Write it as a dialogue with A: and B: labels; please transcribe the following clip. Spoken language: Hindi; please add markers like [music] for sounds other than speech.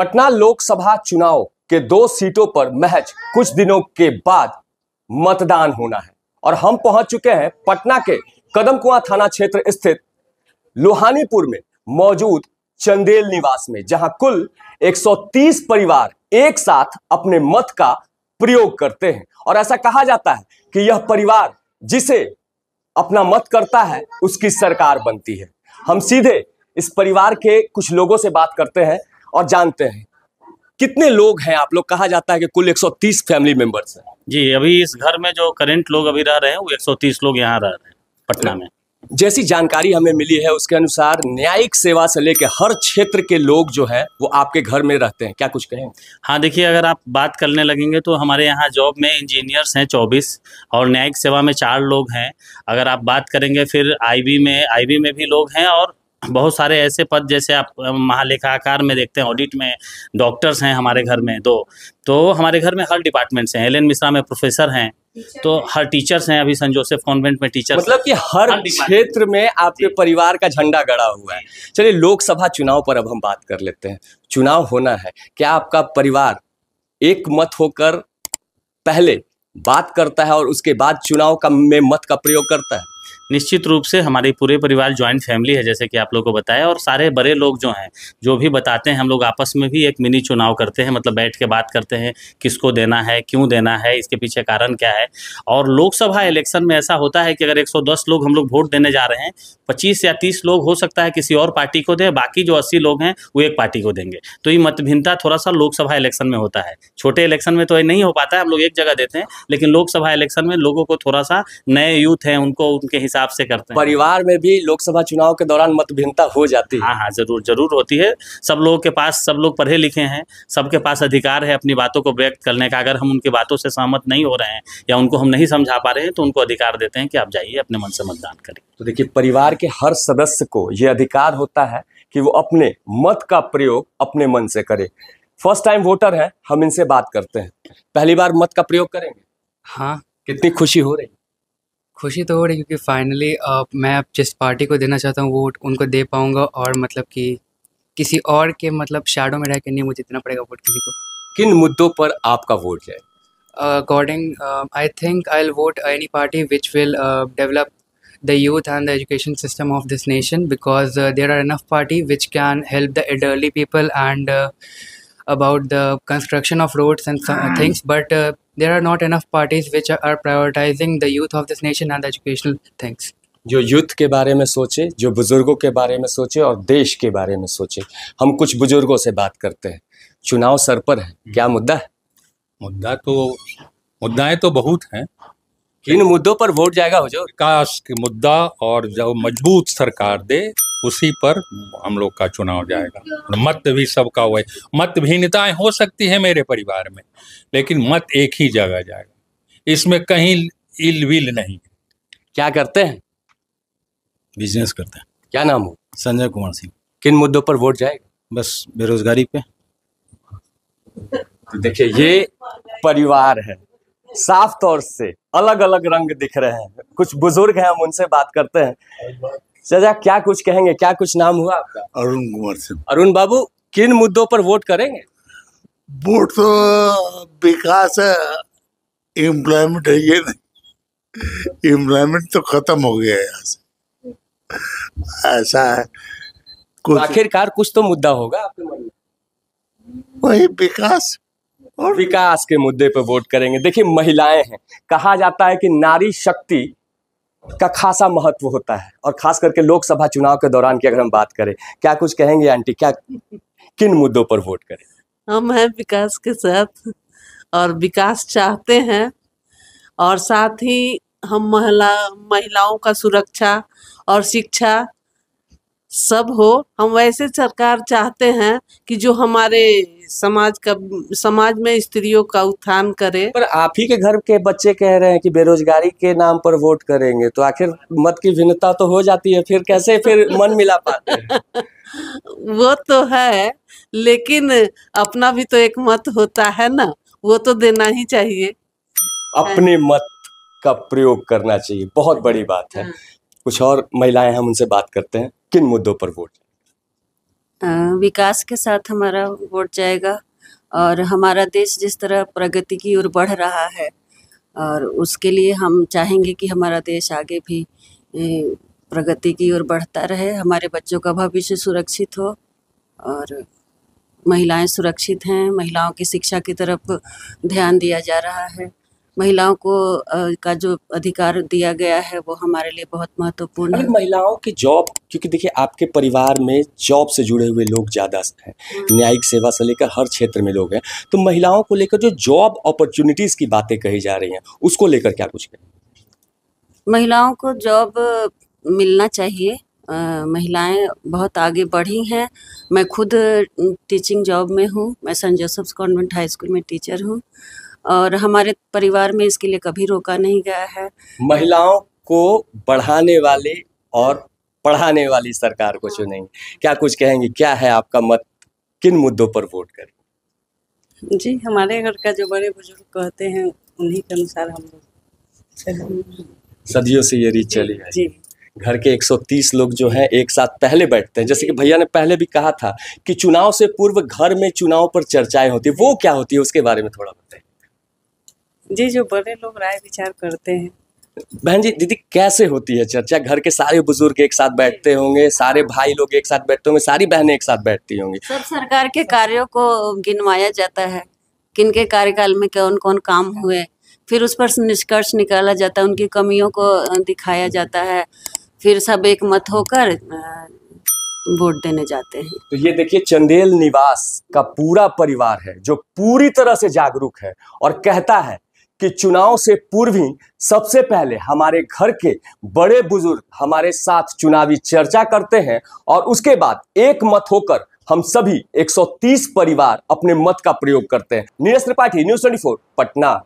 A: पटना लोकसभा चुनाव के दो सीटों पर महज कुछ दिनों के बाद मतदान होना है और हम पहुंच चुके हैं पटना के कदम थाना क्षेत्र स्थित लोहानीपुर में मौजूद चंदेल निवास में जहां कुल 130 परिवार एक साथ अपने मत का प्रयोग करते हैं और ऐसा कहा जाता है कि यह परिवार जिसे अपना मत करता है उसकी सरकार बनती है हम सीधे इस परिवार के कुछ लोगों से बात करते हैं और जानते हैं कितने लोग हैं आप लोग कहा जाता है कि कुल 130 फैमिली मेंबर्स हैं
B: जी अभी इस घर में जो करंट लोग अभी रह रहे हैं वो 130 लोग यहाँ रह रहे हैं पटना में जैसी जानकारी
A: हमें मिली है उसके अनुसार न्यायिक सेवा से लेकर हर क्षेत्र के लोग जो है वो आपके घर
B: में रहते हैं क्या कुछ कहें हाँ देखिए अगर आप बात करने लगेंगे तो हमारे यहाँ जॉब में इंजीनियर्स हैं चौबीस और न्यायिक सेवा में चार लोग हैं अगर आप बात करेंगे फिर आईबी में आईबी में भी लोग हैं और बहुत सारे ऐसे पद जैसे आप महालेखाकार में देखते हैं ऑडिट में डॉक्टर्स हैं हमारे घर में दो तो हमारे घर में हर डिपार्टमेंट से हैं एल मिश्रा में प्रोफेसर हैं तो हर टीचर्स हैं अभी संत जोसेफ कॉन्वेंट में टीचर मतलब कि
A: हर, हर क्षेत्र में आपके परिवार का झंडा गड़ा हुआ है चलिए लोकसभा चुनाव पर अब हम बात कर लेते हैं चुनाव होना है क्या आपका परिवार एक मत होकर पहले बात करता है और उसके बाद चुनाव का में मत का प्रयोग करता है
B: निश्चित रूप से हमारी पूरे परिवार ज्वाइंट फैमिली है जैसे कि आप लोगों को बताया और सारे बड़े लोग जो हैं जो भी बताते हैं हम लोग आपस में भी एक मिनी चुनाव करते हैं मतलब बैठ के बात करते हैं किसको देना है क्यों देना है इसके पीछे कारण क्या है और लोकसभा इलेक्शन में ऐसा होता है कि अगर एक लोग हम लोग वोट देने जा रहे हैं पच्चीस या तीस लोग हो सकता है किसी और पार्टी को दे बाकी जो अस्सी लोग हैं वो एक पार्टी को देंगे तो ये मतभिन्नता थोड़ा सा लोकसभा इलेक्शन में होता है छोटे इलेक्शन में तो ये नहीं हो पाता है हम लोग एक जगह देते हैं लेकिन लोकसभा इलेक्शन में लोगों को थोड़ा सा नए यूथ हैं उनको उनके हिसाब से करते हैं परिवार में भी लोकसभा चुनाव के दौरान मतभिन्नता हो जाती है हाँ हाँ जरूर जरूर होती है सब लोगों के पास सब लोग पढ़े लिखे हैं सबके पास अधिकार है अपनी बातों को व्यक्त करने का अगर हम उनकी बातों से सहमत नहीं हो रहे हैं या उनको हम नहीं समझा पा रहे हैं तो उनको अधिकार देते हैं कि आप जाइए अपने मन से मतदान करें
A: तो देखिए परिवार के हर सदस्य को ये अधिकार होता है कि वो अपने मत का प्रयोग अपने मन से करे फर्स्ट टाइम वोटर है हम इनसे बात करते हैं पहली बार मत का प्रयोग करेंगे हाँ कितनी खुशी हो रही
C: खुशी तो हो रही क्योंकि फाइनली मैं जिस पार्टी को देना चाहता हूँ वोट उनको दे पाऊँगा और मतलब कि किसी और के मतलब शेडो में रह के नहीं मुझे देना पड़ेगा वोट किसी को
A: किन मुद्दों पर आपका वोट जाए
C: according I think I vote any party which will develop the youth and the education system of this nation because there are enough party which can help the elderly people and about the construction of roads and some things, but uh, there are not enough parties which are prioritizing the youth of this nation and the educational things.
A: जो युद्ध के बारे में सोचे जो बुज़ुर्गों के बारे में सोचे और देश के बारे में सोचे हम कुछ बुज़ुर्गों से बात करते हैं चुनाव सर पर है क्या मुद्दा है मुद्दा तो मुद्दाएं तो बहुत हैं इन मुद्दों पर वोट जाएगा हो जाओ विकास के मुद्दा और जो मजबूत सरकार दे उसी पर हम लोग का चुनाव जाएगा मत भी सबका हुआ मत भिन्नताएं हो सकती है मेरे परिवार में लेकिन मत एक ही जगह जाएगा
B: इसमें कहीं इल विल नहीं क्या करते हैं
A: बिजनेस करते हैं क्या नाम हो संजय कुमार सिंह किन मुद्दों पर वोट जाएगा बस बेरोजगारी पे तो देखिए ये परिवार है साफ तौर से अलग अलग रंग दिख रहे हैं कुछ बुजुर्ग हैं हम उनसे बात करते हैं चाचा क्या कुछ कहेंगे क्या कुछ नाम हुआ आपका अरुण कुमार सिंह अरुण बाबू किन मुद्दों पर वोट करेंगे वोट तो विकास है एम्प्लॉयमेंट है ये नहीं एम्प्लॉयमेंट तो खत्म हो गया यहाँ से ऐसा है कुछ तो आखिरकार कुछ तो मुद्दा होगा आपके मन में वही विकास और विकास के मुद्दे पर वोट करेंगे देखिए महिलाएं हैं कहा जाता है कि नारी शक्ति का खासा महत्व होता है और खास करके लोकसभा चुनाव के दौरान की अगर हम बात करें क्या कुछ कहेंगे आंटी क्या किन मुद्दों पर वोट
C: करें हम हैं विकास के साथ और विकास चाहते हैं और साथ ही हम महिला महिलाओं का सुरक्षा और शिक्षा सब हो हम वैसे सरकार चाहते हैं कि जो हमारे समाज का समाज में स्त्रियों का उत्थान करे
A: पर आप ही के घर के बच्चे कह रहे हैं कि बेरोजगारी के नाम पर वोट करेंगे तो आखिर मत की भिन्नता तो हो जाती है फिर कैसे फिर मन मिला पाते हैं
C: [laughs] वो तो है लेकिन अपना भी तो एक मत होता है ना वो तो देना ही चाहिए
A: अपने मत का प्रयोग करना चाहिए बहुत बड़ी बात है हाँ। कुछ और महिलाएं हम उनसे बात करते हैं किन मुद्दों पर वोट
C: विकास के साथ हमारा वोट जाएगा और हमारा देश जिस तरह प्रगति की ओर बढ़ रहा है और उसके लिए हम चाहेंगे कि हमारा देश आगे भी प्रगति की ओर बढ़ता रहे हमारे बच्चों का भविष्य सुरक्षित हो और महिलाएं सुरक्षित हैं महिलाओं की शिक्षा की तरफ ध्यान दिया जा रहा है महिलाओं को का जो अधिकार दिया गया है वो हमारे लिए बहुत महत्वपूर्ण है
A: महिलाओं की जॉब क्योंकि देखिए आपके परिवार में जॉब से जुड़े हुए लोग ज़्यादा हैं हाँ। न्यायिक सेवा से लेकर हर क्षेत्र में लोग हैं तो महिलाओं को लेकर जो जॉब अपॉर्चुनिटीज़ की बातें कही जा रही हैं उसको लेकर क्या कुछ कहें
C: महिलाओं को जॉब मिलना चाहिए महिलाएं बहुत आगे बढ़ी हैं मैं खुद टीचिंग जॉब में हूँ मैं Saint Joseph's Convent High School में टीचर हूँ और हमारे परिवार में इसके लिए कभी रोका नहीं गया है
A: महिलाओं को बढ़ाने वाले और पढ़ाने वाली सरकार को चुनेंगे क्या कुछ कहेंगे क्या है आपका मत किन मुद्दों पर वोट
C: करें जी हमारे घर का जो बड़े बुजुर्ग कहते हैं उन्हीं के अनुसार हम
A: लोग सदियों से ये रीत चली है जी घर के 130 लोग जो हैं एक साथ पहले बैठते हैं जैसे कि भैया ने पहले भी कहा था कि चुनाव से पूर्व घर में चुनाव पर चर्चाएं होती है वो क्या होती है उसके बारे में थोड़ा बताइए
C: जी जो बड़े लोग राय विचार करते हैं
A: बहन जी दीदी कैसे होती है चर्चा घर के सारे बुजुर्ग एक साथ बैठते होंगे सारे भाई लोग एक साथ बैठते होंगे सारी बहनें एक साथ बैठती होंगी
C: सब सरकार के कार्यों को गिनवाया जाता है किन के कार्यकाल में कौन कौन काम हुए फिर उस पर निष्कर्ष निकाला जाता है उनकी कमियों को दिखाया जाता है फिर सब एक मत होकर
A: वोट देने जाते हैं तो ये देखिए चंदेल निवास का पूरा परिवार है जो पूरी तरह से जागरूक है और कहता है कि चुनाव से पूर्व ही सबसे पहले हमारे घर के बड़े बुजुर्ग हमारे साथ चुनावी चर्चा करते हैं और उसके बाद एक मत होकर हम सभी 130 परिवार अपने मत का प्रयोग करते हैं नीरज त्रिपाठी न्यूज 24 पटना